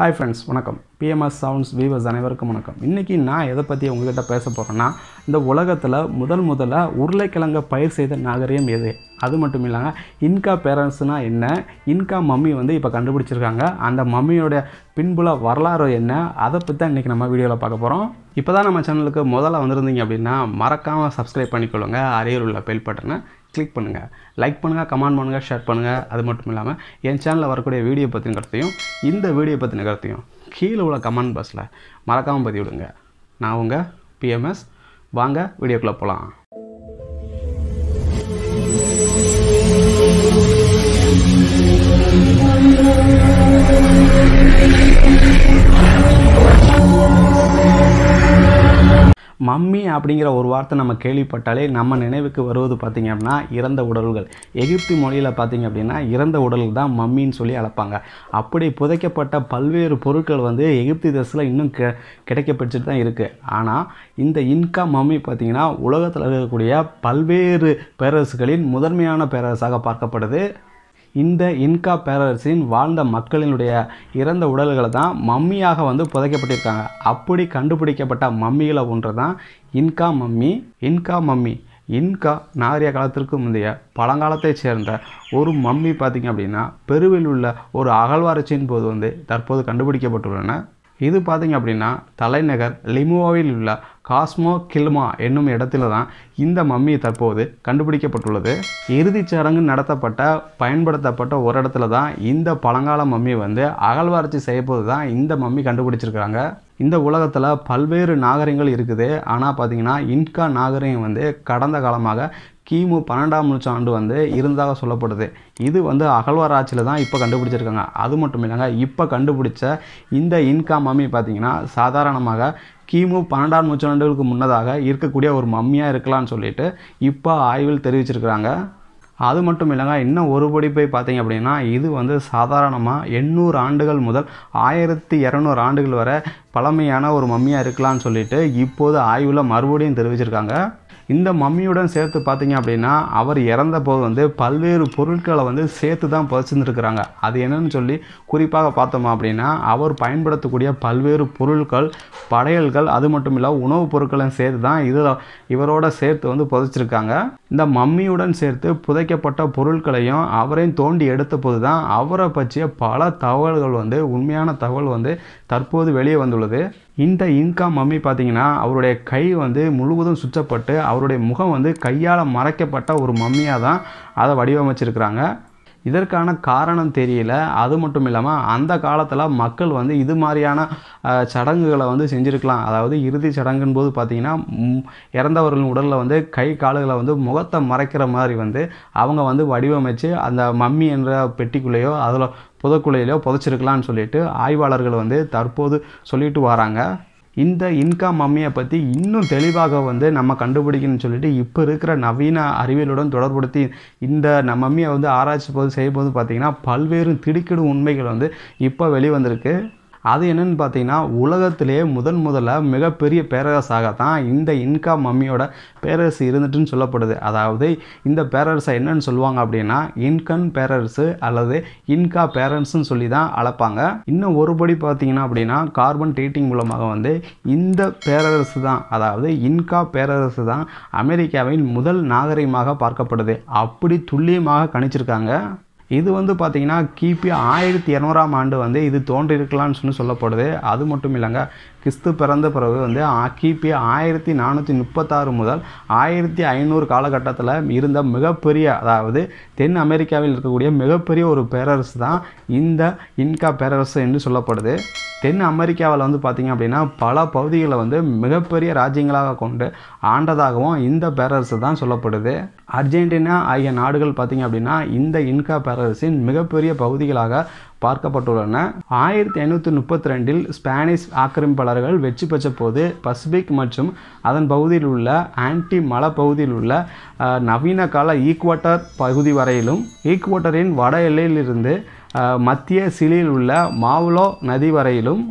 hi friends வணக்கம் PMS sounds viewers அனைவருக்கும் வணக்கம் இன்றைக்கி நான் எதை பற்றி உங்கள்கிட்ட பேச போகிறேன்னா இந்த உலகத்தில் முதல் முதல்ல உருளைக்கிழங்கை பயிர் செய்த நாகரீகம் எது அது மட்டும் இல்லாமல் இன்கா பேரண்ட்ஸ்னால் என்ன இன்கா மம்மி வந்து இப்போ கண்டுபிடிச்சிருக்காங்க அந்த மம்மியோடைய பின்புல வரலாறு என்ன அதை பற்றி தான் இன்றைக்கி நம்ம வீடியோவில் பார்க்க போகிறோம் இப்போ தான் நம்ம சேனலுக்கு முதல்ல வந்திருந்தீங்க அப்படின்னா மறக்காமல் சப்ஸ்கிரைப் பண்ணிக்கொள்ளுங்கள் அரியலூரில் பெல் பட்டனை கிளிக் பண்ணுங்கள் லைக் பண்ணுங்கள் கமெண்ட் பண்ணுங்கள் ஷேர் பண்ணுங்கள் அது மட்டும் இல்லாமல் என் சேனலில் வரக்கூடிய வீடியோ பற்றின கருத்தையும் இந்த வீடியோ பற்றின கருத்தையும் கீழே உள்ள கமெண்ட் பாக்ஸில் மறக்காமல் பதிவிடுங்க நான் உங்கள் பிஎம்எஸ் வாங்க வீடியோக்குள்ளே போகலாம் மம்மி அப்படிங்கிற ஒரு வார்த்தை நம்ம கேள்விப்பட்டாலே நம்ம நினைவுக்கு வருவது பார்த்திங்க அப்படின்னா இறந்த உடல்கள் எகிப்தி மொழியில் பார்த்திங்க அப்படின்னா இறந்த உடல் தான் மம்மின்னு சொல்லி அழைப்பாங்க அப்படி புதைக்கப்பட்ட பல்வேறு பொருட்கள் வந்து எகிப்தி தேசத்தில் இன்னும் கெ கிடைக்கப்பட்டு தான் இருக்குது ஆனால் இந்த இன்கா மம்மி பார்த்திங்கன்னா உலகத்தில் இருக்கக்கூடிய பல்வேறு பேரரசுகளின் முதன்மையான பேரரசாக பார்க்கப்படுது இந்த இன்கா பேரரசின் வாழ்ந்த மக்களினுடைய இறந்த உடல்களை தான் மம்மியாக வந்து புதைக்கப்பட்டிருக்காங்க அப்படி கண்டுபிடிக்கப்பட்ட மம்மிகளை ஒன்று தான் Inca mummy Inca mummy Inca நாகரிக காலத்திற்கு முந்தைய பழங்காலத்தைச் சேர்ந்த ஒரு மம்மி பார்த்திங்க அப்படின்னா பெருவில் உள்ள ஒரு அகழ்வாராய்ச்சியின் போது வந்து தற்போது கண்டுபிடிக்கப்பட்டுள்ளன இது பார்த்திங்க அப்படின்னா தலைநகர் லிமுவாவில் உள்ள காஸ்மோ கில்மா என்னும் இடத்துல தான் இந்த மம்மி தற்போது கண்டுபிடிக்கப்பட்டுள்ளது இறுதிச் சடங்கு நடத்தப்பட்ட பயன்படுத்தப்பட்ட ஒரு இடத்துல தான் இந்த பழங்கால மம்மி வந்து அகழ்வாராய்ச்சி செய்யப்போது தான் இந்த மம்மி கண்டுபிடிச்சிருக்கிறாங்க இந்த உலகத்தில் பல்வேறு நாகரிகங்கள் இருக்குது ஆனால் பார்த்திங்கன்னா இன்கா நாகரிகம் வந்து கடந்த காலமாக கிமு பன்னெண்டாம் நூற்றாண்டு வந்து இருந்ததாக சொல்லப்படுது இது வந்து அகழ்வாராய்ச்சியில் தான் இப்போ கண்டுபிடிச்சிருக்காங்க அது மட்டும் இல்லைங்க இப்போ கண்டுபிடிச்ச இந்த இன்கா மம்மி பார்த்திங்கன்னா சாதாரணமாக கிமு பன்னெண்டாம் நூற்றாண்டுகளுக்கு முன்னதாக இருக்கக்கூடிய ஒரு மம்மியாக இருக்கலாம்னு சொல்லிட்டு இப்போ ஆய்வில் தெரிவிச்சிருக்கிறாங்க அது மட்டும் இல்லைங்க இன்னும் ஒரு படி போய் பார்த்தீங்க அப்படின்னா இது வந்து சாதாரணமாக எண்ணூறு ஆண்டுகள் முதல் ஆயிரத்தி இரநூறு ஆண்டுகள் வரை பழமையான ஒரு மம்மியாக இருக்கலாம்னு சொல்லிட்டு இப்போது ஆய்வில் மறுபடியும் தெரிவிச்சிருக்காங்க இந்த மம்மியுடன் சேர்த்து பார்த்தீங்க அப்படின்னா அவர் இறந்த போது வந்து பல்வேறு பொருட்களை வந்து சேர்த்து தான் புதைச்சிருந்துருக்குறாங்க அது என்னன்னு சொல்லி குறிப்பாக பார்த்தோமா அப்படின்னா அவர் பயன்படுத்தக்கூடிய பல்வேறு பொருட்கள் படையல்கள் அது மட்டும் இல்லை உணவுப் பொருட்களும் சேர்த்து தான் இதில் இவரோட சேர்த்து வந்து புதைச்சிருக்காங்க இந்த மம்மியுடன் சேர்த்து புதைக்கப்பட்ட பொருட்களையும் அவரையும் தோண்டி எடுத்த போது தான் அவரை பற்றிய பல தகவல்கள் வந்து உண்மையான தகவல் வந்து தற்போது வெளியே வந்துள்ளது இந்த இன்கா மம்மி பார்த்தீங்கன்னா அவருடைய கை வந்து முழுவதும் சுற்றப்பட்டு அவருடைய முகம் வந்து கையால் மறைக்கப்பட்ட ஒரு மம்மியாக தான் அதை வடிவமைச்சிருக்கிறாங்க இதற்கான காரணம் தெரியல அது மட்டும் இல்லாமல் அந்த காலத்தில் மக்கள் வந்து இது மாதிரியான சடங்குகளை வந்து செஞ்சுருக்கலாம் அதாவது இறுதி சடங்குன்னு போது பார்த்திங்கன்னா இறந்தவர்களின் உடலில் வந்து கை கால்களை வந்து முகத்தை மறைக்கிற மாதிரி வந்து அவங்க வந்து வடிவமைச்சு அந்த மம்மி என்ற பெட்டிக்குள்ளேயோ அதில் புதக்குலையிலோ புதைச்சிருக்கலாம்னு சொல்லிட்டு ஆய்வாளர்கள் வந்து தற்போது சொல்லிட்டு வராங்க இந்த இன்கா மம்மியை பற்றி இன்னும் தெளிவாக வந்து நம்ம கண்டுபிடிக்கணும்னு சொல்லிட்டு இப்போ இருக்கிற நவீன அறிவியலுடன் தொடர்படுத்தி இந்த நம்ம மம்மியை வந்து ஆராய்ச்சி போது செய்யும்போது பார்த்திங்கன்னா பல்வேறு திடுக்கிடும் உண்மைகள் வந்து இப்போ வெளிவந்திருக்கு அது என்னென்னு பார்த்தீங்கன்னா உலகத்திலே முதன் முதல்ல மிகப்பெரிய பேரரசாக தான் இந்த இன்கா மம்மியோட பேரரசு இருந்துட்டுன்னு சொல்லப்படுது அதாவது இந்த பேரரசை என்னன்னு சொல்லுவாங்க அப்படின்னா இன்கன் பேரரசு அல்லது இன்கா பேரன்ஸ்னு சொல்லி தான் அழைப்பாங்க இன்னும் ஒருபடி பார்த்தீங்கன்னா அப்படின்னா கார்பன் டேட்டிங் மூலமாக வந்து இந்த பேரரசு தான் அதாவது இன்கா பேரரசு தான் அமெரிக்காவின் முதல் நாகரிகமாக பார்க்கப்படுது அப்படி துல்லியமாக கணிச்சிருக்காங்க இது வந்து பார்த்திங்கன்னா கிபி ஆயிரத்தி இரநூறாம் ஆண்டு வந்து இது தோன்றியிருக்கலாம்னு சொல்லி சொல்லப்படுது அது மட்டும் இல்லைங்க கிறிஸ்து பிறந்த பிறகு வந்து கிபி ஆயிரத்தி நானூற்றி முப்பத்தாறு முதல் ஆயிரத்தி ஐநூறு காலகட்டத்தில் இருந்த மிகப்பெரிய அதாவது தென் அமெரிக்காவில் இருக்கக்கூடிய மிகப்பெரிய ஒரு பேரரசு தான் இந்த இன்கா பேரரசு என்று சொல்லப்படுது தென் அமெரிக்காவில் வந்து பார்த்திங்க அப்படின்னா பல பகுதிகளை வந்து மிகப்பெரிய ராஜ்யங்களாக கொண்டு ஆண்டதாகவும் இந்த பேரரசு தான் சொல்லப்படுது அர்ஜென்டினா ஆகிய நாடுகள் பார்த்திங்க அப்படின்னா இந்த இன்கா பேரரசின் மிகப்பெரிய பகுதிகளாக பார்க்கப்பட்டுள்ளன ஆயிரத்தி ஐநூற்றி முப்பத்தி ரெண்டில் ஸ்பானிஷ் ஆக்கிரமிப்பாளர்கள் வெற்றி பெற்ற போது பசிபிக் மற்றும் அதன் பகுதியில் உள்ள ஆன்டி மலை பகுதியில் உள்ள நவீன கால ஈக்வாட்டர் பகுதி வரையிலும் ஈக்வாட்டரின் வட எல்லையிலிருந்து மத்திய சிலியில் உள்ள மாவுலோ நதி வரையிலும்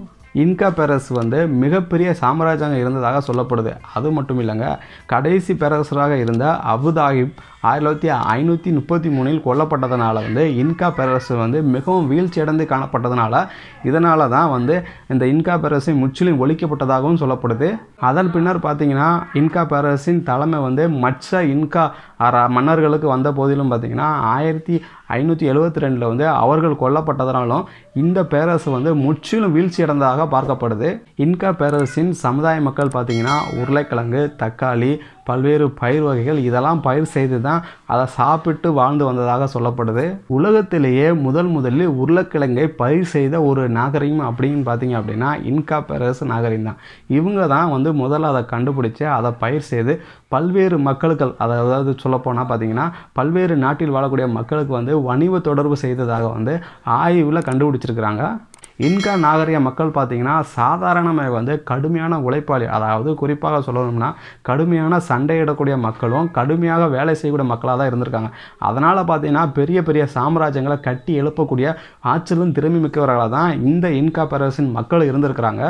இன்கா பேரஸ் வந்து மிகப்பெரிய சாம்ராஜ்யம் இருந்ததாக சொல்லப்படுது அது மட்டும் இல்லைங்க கடைசி பேரரசராக இருந்த அபுதாகிப் ஆயிரத்தி ஐநூற்றி முப்பத்தி மூணில் கொல்லப்பட்டதுனால வந்து இன்கா பேரரசு வந்து மிகவும் வீழ்ச்சியடைந்து காணப்பட்டதுனால இதனால தான் வந்து இந்த இன்கா பேரஸை முற்றிலும் ஒழிக்கப்பட்டதாகவும் சொல்லப்படுது அதன் பின்னர் பார்த்தீங்கன்னா இன்கா பேரரசின் தலைமை வந்து மற்ற இன்கா மன்னர்களுக்கு வந்த போதிலும் பார்த்திங்கன்னா ஆயிரத்தி ஐநூற்றி எழுபத்தி ரெண்டில் வந்து அவர்கள் கொல்லப்பட்டதனாலும் இந்த பேரரசு வந்து முற்றிலும் வீழ்ச்சி அடைந்ததாக பார்க்கப்படுது இன்கா பேரரசின் சமுதாய மக்கள் பார்த்திங்கன்னா உருளைக்கிழங்கு தக்காளி பல்வேறு பயிர் வகைகள் இதெல்லாம் பயிர் செய்து தான் அதை சாப்பிட்டு வாழ்ந்து வந்ததாக சொல்லப்படுது உலகத்திலேயே முதல் முதலில் உருளைக்கிழங்கை பயிர் செய்த ஒரு நாகரிகம் அப்படின்னு பார்த்தீங்க அப்படின்னா இன்கா பேரரசு நாகரிகம் தான் இவங்க தான் வந்து முதல்ல அதை கண்டுபிடிச்சி அதை பயிர் செய்து பல்வேறு மக்களுக்கு அதாவது சொல்லப்போனால் பார்த்தீங்கன்னா பல்வேறு நாட்டில் வாழக்கூடிய மக்களுக்கு வந்து வணிவ தொடர்பு செய்ததாக வந்து ஆய்வில் கண்டுபிடிச்சிருக்கிறாங்க இன்கா நாகரிக மக்கள் பார்த்தீங்கன்னா சாதாரணமாக வந்து கடுமையான உழைப்பாளி அதாவது குறிப்பாக சொல்லணும்னா கடுமையான சண்டையிடக்கூடிய மக்களும் கடுமையாக வேலை செய்யக்கூடிய மக்களாக தான் இருந்திருக்காங்க அதனால் பார்த்தீங்கன்னா பெரிய பெரிய சாம்ராஜ்யங்களை கட்டி எழுப்பக்கூடிய ஆற்றலும் திறமை மிக்கவர்களாக தான் இந்த இன்கா பேரரசின் மக்கள் இருந்திருக்கிறாங்க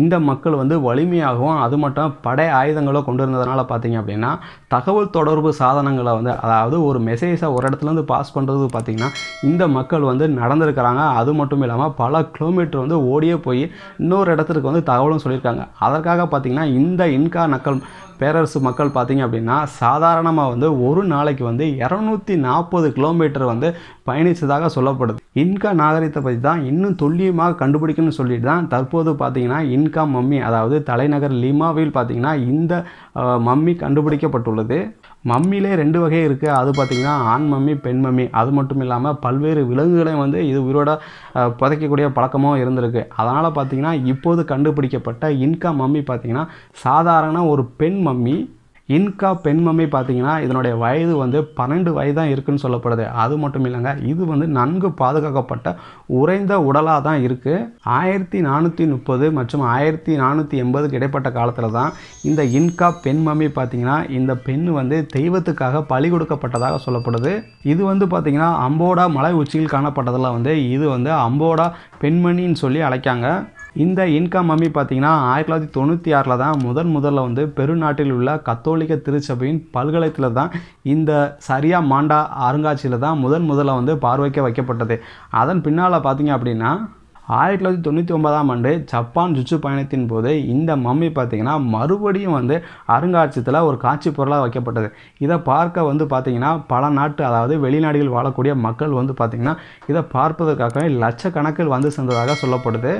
இந்த மக்கள் வந்து வலிமையாகவும் அது மட்டும் படை ஆயுதங்களோ கொண்டு இருந்ததுனால பார்த்தீங்க அப்படின்னா தகவல் தொடர்பு சாதனங்களை வந்து அதாவது ஒரு மெசேஜை ஒரு இடத்துலேருந்து பாஸ் பண்ணுறது பார்த்திங்கன்னா இந்த மக்கள் வந்து நடந்திருக்கிறாங்க அது மட்டும் இல்லாமல் பல கிலோமீட்டர் வந்து ஓடியே போய் இன்னொரு இடத்துக்கு வந்து தகவலும் சொல்லியிருக்காங்க அதற்காக பார்த்திங்கன்னா இந்த இன்கா நக்கல் பேரரசு மக்கள் பார்த்திங்க அப்படின்னா சாதாரணமாக வந்து ஒரு நாளைக்கு வந்து இரநூத்தி நாற்பது கிலோமீட்டர் வந்து பயணித்ததாக சொல்லப்படுது இன்கா நாகரிகத்தை பற்றி தான் இன்னும் துல்லியமாக கண்டுபிடிக்கணும்னு சொல்லிட்டு தான் தற்போது பார்த்திங்கன்னா இன்கா மம்மி அதாவது தலைநகர் லிமாவில் பார்த்திங்கன்னா இந்த மம்மி கண்டுபிடிக்கப்பட்டுள்ளது மம்மிலே ரெண்டு வகை இருக்குது அது பார்த்திங்கன்னா ஆண் மம்மி பெண் மம்மி அது மட்டும் இல்லாமல் பல்வேறு விலங்குகளையும் வந்து இது உயிரோட புதைக்கக்கூடிய பழக்கமும் இருந்திருக்கு அதனால் பார்த்திங்கன்னா இப்போது கண்டுபிடிக்கப்பட்ட இன்கா மம்மி பார்த்திங்கன்னா சாதாரண ஒரு பெண் மம்மி இன்கா பெண்மமே பார்த்தீங்கன்னா இதனுடைய வயது வந்து பன்னெண்டு வயது தான் இருக்குதுன்னு சொல்லப்படுது அது மட்டும் இல்லைங்க இது வந்து நன்கு பாதுகாக்கப்பட்ட உறைந்த உடலாக தான் இருக்குது ஆயிரத்தி நானூற்றி முப்பது மற்றும் ஆயிரத்தி நானூற்றி எண்பதுக்கு இடைப்பட்ட காலத்தில் தான் இந்த இன்கா பெண்மமே பார்த்தீங்கன்னா இந்த பெண் வந்து தெய்வத்துக்காக பழி கொடுக்கப்பட்டதாக சொல்லப்படுது இது வந்து பார்த்திங்கன்னா அம்போடா மலை உச்சியில் காணப்பட்டதில் வந்து இது வந்து அம்போடா பெண்மணின்னு சொல்லி அழைக்காங்க இந்த இன்கம் மம்மி பார்த்திங்கன்னா ஆயிரத்தி தொள்ளாயிரத்தி தொண்ணூற்றி ஆறில் தான் முதன் முதல்ல வந்து பெருநாட்டில் உள்ள கத்தோலிக்க திருச்சபையின் பல்கலைத்தில் தான் இந்த சரியா மாண்டா அருங்காட்சியில் தான் முதன் முதல்ல வந்து பார்வைக்க வைக்கப்பட்டது அதன் பின்னால் பார்த்திங்க அப்படின்னா ஆயிரத்தி தொள்ளாயிரத்தி தொண்ணூற்றி ஒன்பதாம் ஆண்டு ஜப்பான் சுற்று பயணத்தின் போது இந்த மம்மி பார்த்திங்கன்னா மறுபடியும் வந்து அருங்காட்சியத்தில் ஒரு காட்சி பொருளாக வைக்கப்பட்டது இதை பார்க்க வந்து பார்த்திங்கன்னா பல நாட்டு அதாவது வெளிநாடுகளில் வாழக்கூடிய மக்கள் வந்து பார்த்திங்கன்னா இதை பார்ப்பதற்காக லட்சக்கணக்கில் வந்து சென்றதாக சொல்லப்படுது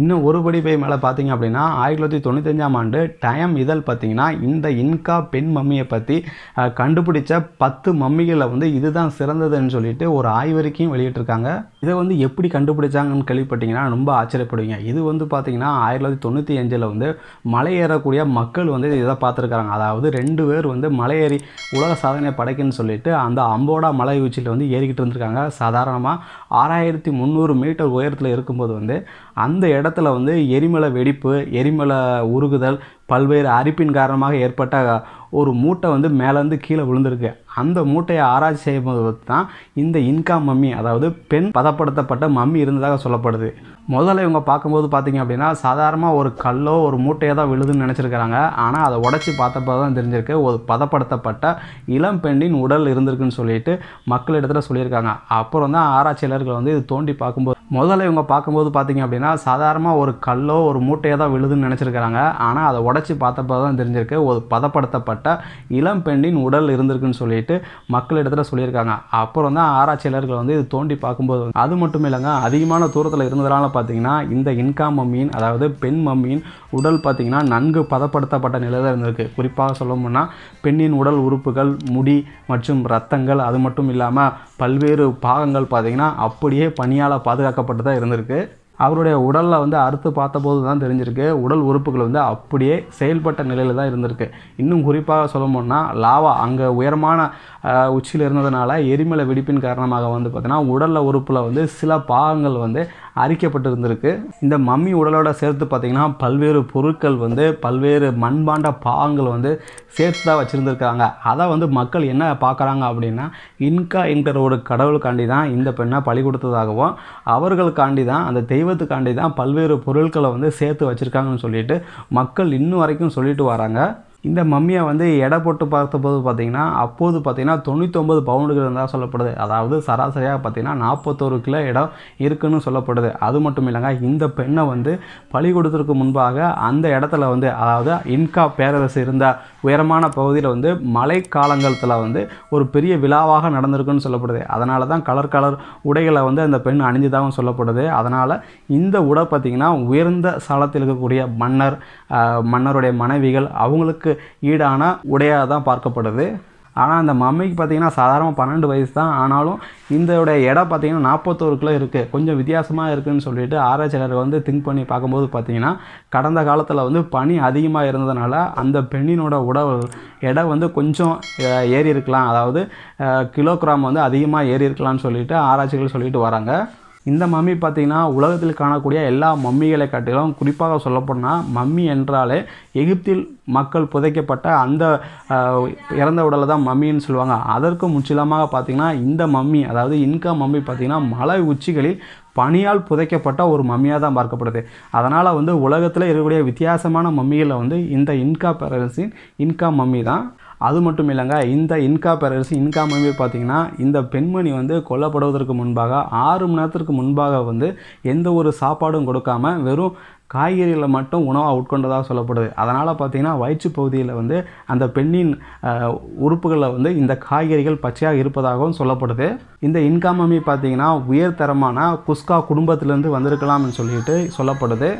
இன்னும் படி போய் மேலே பார்த்தீங்க அப்படின்னா ஆயிரத்தி தொள்ளாயிரத்தி தொண்ணூத்தஞ்சாம் ஆண்டு டைம் இதழ் பார்த்தீங்கன்னா இந்த இன்கா பெண் மம்மியை பற்றி கண்டுபிடிச்ச பத்து மம்மிகளில் வந்து இதுதான் சிறந்ததுன்னு சொல்லிட்டு ஒரு ஆய்வறிக்கையும் வெளியிட்டிருக்காங்க இதை வந்து எப்படி கண்டுபிடிச்சாங்கன்னு கேள்விப்பட்டிங்கன்னா ரொம்ப ஆச்சரியப்படுவீங்க இது வந்து பார்த்தீங்கன்னா ஆயிரத்தி தொள்ளாயிரத்தி தொண்ணூற்றி அஞ்சில் வந்து மலை ஏறக்கூடிய மக்கள் வந்து இதை பார்த்துருக்காங்க அதாவது ரெண்டு பேர் வந்து மலையேறி உலக சாதனை படைக்குன்னு சொல்லிட்டு அந்த அம்போடா மலை உச்சியில் வந்து ஏறிக்கிட்டு இருந்திருக்காங்க சாதாரணமாக ஆறாயிரத்தி முந்நூறு மீட்டர் உயரத்தில் இருக்கும்போது வந்து அந்த இடத்துல வந்து எரிமலை வெடிப்பு எரிமலை உருகுதல் பல்வேறு அரிப்பின் காரணமாக ஏற்பட்ட ஒரு மூட்டை வந்து மேலேருந்து கீழே விழுந்திருக்கு அந்த மூட்டையை ஆராய்ச்சி செய்யும்போது தான் இந்த இன்கா மம்மி அதாவது பெண் பதப்படுத்தப்பட்ட மம்மி இருந்ததாக சொல்லப்படுது முதல்ல இவங்க பார்க்கும்போது பார்த்திங்க அப்படின்னா சாதாரணமாக ஒரு கல்லோ ஒரு மூட்டையோ தான் விழுதுன்னு நினச்சிருக்கிறாங்க ஆனால் அதை உடச்சி பார்த்தப்போ தான் தெரிஞ்சிருக்கு ஒரு பதப்படுத்தப்பட்ட இளம் பெண்ணின் உடல் இருந்திருக்குன்னு சொல்லிட்டு மக்களிடத்தில் சொல்லியிருக்காங்க அப்புறம் தான் ஆராய்ச்சியாளர்கள் வந்து இது தோண்டி பார்க்கும்போது முதல்ல இவங்க பார்க்கும்போது பார்த்திங்க அப்படின்னா சாதாரணமாக ஒரு கல்லோ ஒரு மூட்டையோ தான் விழுதுன்னு நினச்சிருக்கிறாங்க ஆனால் அதை உடச்சி பார்த்தப்போ தான் தெரிஞ்சிருக்கு ஒரு பதப்படுத்தப்பட்ட இளம் பெண்ணின் உடல் இருந்திருக்குன்னு சொல்லிட்டு மக்களிடத்தில் சொல்லியிருக்காங்க அப்புறம் தான் ஆராய்ச்சியாளர்கள் வந்து இது தோண்டி பார்க்கும்போது அது மட்டும் இல்லைங்க அதிகமான தூரத்தில் இருந்ததுனால இதனால் பார்த்திங்கன்னா இந்த இன்காம் மம்மியின் அதாவது பெண் மம்மியின் உடல் பார்த்திங்கன்னா நன்கு பதப்படுத்தப்பட்ட நிலையில் இருந்திருக்கு குறிப்பாக சொல்லணும்னா பெண்ணின் உடல் உறுப்புகள் முடி மற்றும் ரத்தங்கள் அது மட்டும் இல்லாமல் பல்வேறு பாகங்கள் பார்த்திங்கன்னா அப்படியே பணியால் பாதுகாக்கப்பட்டு தான் இருந்திருக்கு அவருடைய உடலில் வந்து அறுத்து பார்த்தபோது தான் தெரிஞ்சிருக்கு உடல் உறுப்புகள் வந்து அப்படியே செயல்பட்ட நிலையில் தான் இருந்திருக்கு இன்னும் குறிப்பாக சொல்லணும்னா லாவா அங்கே உயரமான உச்சியில் இருந்ததுனால எரிமலை வெடிப்பின் காரணமாக வந்து பார்த்திங்கன்னா உடலில் உறுப்பில் வந்து சில பாகங்கள் வந்து அரிக்கப்பட்டிருந்திருக்கு இந்த மம்மி உடலோட சேர்த்து பார்த்திங்கன்னா பல்வேறு பொருட்கள் வந்து பல்வேறு மண்பாண்ட பாகங்கள் வந்து சேர்த்து தான் வச்சுருந்துருக்காங்க அதை வந்து மக்கள் என்ன பார்க்குறாங்க அப்படின்னா இன்கா என்கிற ஒரு கடவுளுக்காண்டி தான் இந்த பெண்ணை பழி கொடுத்ததாகவும் அவர்களுக்காண்டி தான் அந்த தெய்வத்துக்காண்டி தான் பல்வேறு பொருட்களை வந்து சேர்த்து வச்சுருக்காங்கன்னு சொல்லிட்டு மக்கள் இன்னும் வரைக்கும் சொல்லிட்டு வராங்க இந்த மம்மியை வந்து எடை போட்டு பார்த்தபோது பார்த்தீங்கன்னா அப்போது பார்த்தீங்கன்னா தொண்ணூற்றொம்பது பவுண்டுகள் இருந்தால் சொல்லப்படுது அதாவது சராசரியாக பார்த்தீங்கன்னா நாற்பத்தோரு கிலோ இடம் இருக்குன்னு சொல்லப்படுது அது மட்டும் இல்லைங்க இந்த பெண்ணை வந்து பழி கொடுத்ததுக்கு முன்பாக அந்த இடத்துல வந்து அதாவது இன்கா பேரரசு இருந்த உயரமான பகுதியில் வந்து மழை காலங்களத்தில் வந்து ஒரு பெரிய விழாவாக நடந்திருக்குன்னு சொல்லப்படுது அதனால தான் கலர் கலர் உடைகளை வந்து அந்த பெண் அணிஞ்சுதாகவும் சொல்லப்படுது அதனால் இந்த உடை பார்த்திங்கன்னா உயர்ந்த சாலத்தில் இருக்கக்கூடிய மன்னர் மன்னருடைய மனைவிகள் அவங்களுக்கு அளவுக்கு ஈடான உடையாக தான் பார்க்கப்படுது ஆனால் அந்த மம்மிக்கு பார்த்தீங்கன்னா சாதாரண பன்னெண்டு வயசு தான் ஆனாலும் இந்தோட இடம் பார்த்தீங்கன்னா நாற்பத்தோரு கிலோ இருக்குது கொஞ்சம் வித்தியாசமாக இருக்குதுன்னு சொல்லிட்டு ஆராய்ச்சியாளர் வந்து திங்க் பண்ணி பார்க்கும்போது பார்த்தீங்கன்னா கடந்த காலத்தில் வந்து பனி அதிகமாக இருந்ததுனால அந்த பெண்ணினோட உடல் எடை வந்து கொஞ்சம் ஏறி இருக்கலாம் அதாவது கிலோகிராம் வந்து அதிகமாக ஏறி இருக்கலாம்னு சொல்லிட்டு ஆராய்ச்சிகள் சொல்லிட்டு வராங்க இந்த மம்மி பார்த்திங்கன்னா உலகத்தில் காணக்கூடிய எல்லா மம்மிகளை காட்டிலும் குறிப்பாக சொல்லப்போனால் மம்மி என்றாலே எகிப்தில் மக்கள் புதைக்கப்பட்ட அந்த இறந்த உடலை தான் மம்மின்னு சொல்லுவாங்க அதற்கு முற்றிலுமாக பார்த்திங்கன்னா இந்த மம்மி அதாவது இன்கா மம்மி பார்த்திங்கன்னா மலை உச்சிகளில் பனியால் புதைக்கப்பட்ட ஒரு மம்மியாக தான் பார்க்கப்படுது அதனால் வந்து உலகத்தில் இருக்கக்கூடிய வித்தியாசமான மம்மிகளில் வந்து இந்த இன்கா பேரரசின் இன்கா மம்மி தான் அது மட்டும் இல்லைங்க இந்த இன்கா பேரரசு இன்கா மூலியமே பார்த்திங்கன்னா இந்த பெண்மணி வந்து கொல்லப்படுவதற்கு முன்பாக ஆறு மணி நேரத்திற்கு முன்பாக வந்து எந்த ஒரு சாப்பாடும் கொடுக்காம வெறும் காய்கறிகளை மட்டும் உணவாக உட்கொண்டதாக சொல்லப்படுது அதனால் பார்த்திங்கன்னா வயிற்று பகுதியில் வந்து அந்த பெண்ணின் உறுப்புகளில் வந்து இந்த காய்கறிகள் பச்சையாக இருப்பதாகவும் சொல்லப்படுது இந்த இன்காமமி பார்த்திங்கன்னா உயர்தரமான குஸ்கா குடும்பத்திலேருந்து வந்திருக்கலாம்னு சொல்லிட்டு சொல்லப்படுது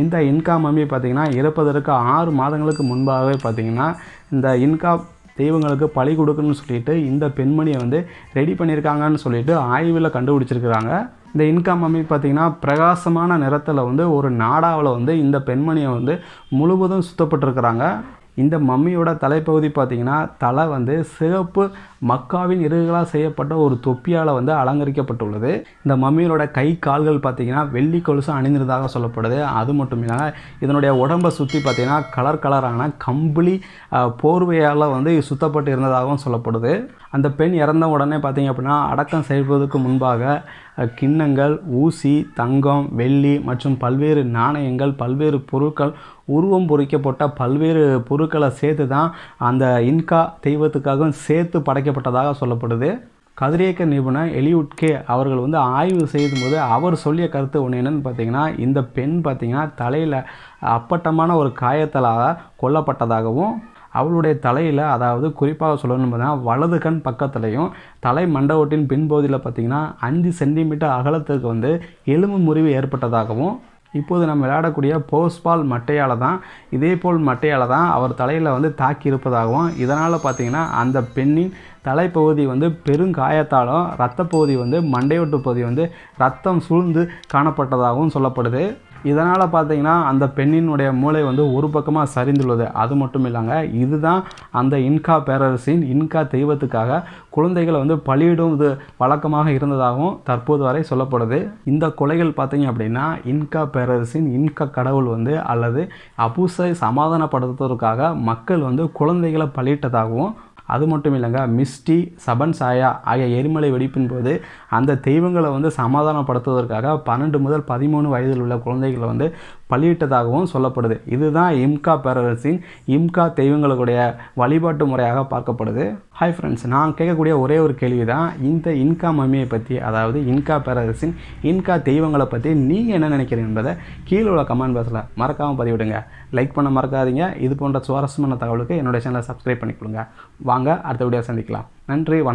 இந்த இன்காம் மம்மி பார்த்திங்கன்னா இறப்பதற்கு ஆறு மாதங்களுக்கு முன்பாகவே பார்த்திங்கன்னா இந்த இன்கா தெய்வங்களுக்கு பழி கொடுக்கணும்னு சொல்லிட்டு இந்த பெண்மணியை வந்து ரெடி பண்ணியிருக்காங்கன்னு சொல்லிட்டு ஆய்வில் கண்டுபிடிச்சிருக்கிறாங்க இந்த இன்காம் அமைப்பு பார்த்திங்கன்னா பிரகாசமான நிறத்தில் வந்து ஒரு நாடாவில் வந்து இந்த பெண்மணியை வந்து முழுவதும் சுத்தப்பட்டிருக்கிறாங்க இந்த மம்மியோட தலைப்பகுதி பார்த்திங்கன்னா தலை வந்து சிகப்பு மக்காவின் இறகுகளால் செய்யப்பட்ட ஒரு தொப்பியால் வந்து அலங்கரிக்கப்பட்டுள்ளது இந்த மம்மியோட கை கால்கள் பார்த்தீங்கன்னா வெள்ளி கொலுசு அணிந்திருந்ததாக சொல்லப்படுது அது மட்டும் இல்லாமல் இதனுடைய உடம்பை சுற்றி பார்த்தீங்கன்னா கலர் கலரான கம்பளி போர்வையால் வந்து சுத்தப்பட்டு இருந்ததாகவும் சொல்லப்படுது அந்த பெண் இறந்த உடனே பார்த்தீங்க அப்படின்னா அடக்கம் செய்வதற்கு முன்பாக கிண்ணங்கள் ஊசி தங்கம் வெள்ளி மற்றும் பல்வேறு நாணயங்கள் பல்வேறு பொருட்கள் உருவம் பொறிக்கப்பட்ட பல்வேறு பொருட்களை சேர்த்து தான் அந்த இன்கா தெய்வத்துக்காகவும் சேர்த்து படைக்க பாதிக்கப்பட்டதாக சொல்லப்படுது கதிரியக்க நிபுணர் கே அவர்கள் வந்து ஆய்வு செய்யும்போது அவர் சொல்லிய கருத்து ஒன்று என்னென்னு பார்த்தீங்கன்னா இந்த பெண் பார்த்திங்கன்னா தலையில் அப்பட்டமான ஒரு காயத்தலாக கொல்லப்பட்டதாகவும் அவளுடைய தலையில் அதாவது குறிப்பாக சொல்லணும்னு பார்த்தீங்கன்னா வலது கண் பக்கத்துலையும் தலை மண்டபத்தின் பின்பகுதியில் பார்த்திங்கன்னா அஞ்சு சென்டிமீட்டர் அகலத்துக்கு வந்து எலும்பு முறிவு ஏற்பட்டதாகவும் இப்போது நம்ம விளையாடக்கூடிய போஸ்பால் மட்டையால் தான் இதே போல் மட்டையால் தான் அவர் தலையில் வந்து தாக்கி இருப்பதாகவும் இதனால் பார்த்திங்கன்னா அந்த பெண்ணின் தலைப்பகுதி வந்து பெருங்காயத்தாலும் ரத்தப்பகுதி வந்து மண்டையோட்டு பகுதி வந்து ரத்தம் சூழ்ந்து காணப்பட்டதாகவும் சொல்லப்படுது இதனால் பார்த்தீங்கன்னா அந்த பெண்ணினுடைய மூளை வந்து ஒரு பக்கமாக சரிந்துள்ளது அது மட்டும் இல்லாங்க இதுதான் அந்த இன்கா பேரரசின் இன்கா தெய்வத்துக்காக குழந்தைகளை வந்து இது வழக்கமாக இருந்ததாகவும் தற்போது வரை சொல்லப்படுது இந்த கொலைகள் பார்த்தீங்க அப்படின்னா இன்கா பேரரசின் இன்கா கடவுள் வந்து அல்லது அபூசை சமாதானப்படுத்துவதற்காக மக்கள் வந்து குழந்தைகளை பலியிட்டதாகவும் அது மட்டும் இல்லைங்க மிஸ்டி சபன் சாயா ஆகிய எரிமலை வெடிப்பின் போது அந்த தெய்வங்களை வந்து சமாதானப்படுத்துவதற்காக பன்னெண்டு முதல் பதிமூணு வயதில் உள்ள குழந்தைகளை வந்து பலியிட்டதாகவும் சொல்லப்படுது இதுதான் இம்கா பேரரசின் இம்கா தெய்வங்களுடைய வழிபாட்டு முறையாக பார்க்கப்படுது ஹாய் ஃப்ரெண்ட்ஸ் நான் கேட்கக்கூடிய ஒரே ஒரு கேள்வி தான் இந்த இன்கா மம்மியை பற்றி அதாவது இன்கா பேரரசின் இன்கா தெய்வங்களை பற்றி நீங்கள் என்ன நினைக்கிறீங்க என்பதை கீழே உள்ள கமெண்ட் பாக்ஸில் மறக்காமல் பதிவிடுங்க லைக் பண்ண மறக்காதீங்க இது போன்ற சுவாரஸ்யமான தகவலுக்கு என்னுடைய சேனலை சப்ஸ்கிரைப் பண்ணிக்கொடுங்க வாங்க அடுத்த வீடியோ சந்திக்கலாம் நன்றி வணக்கம்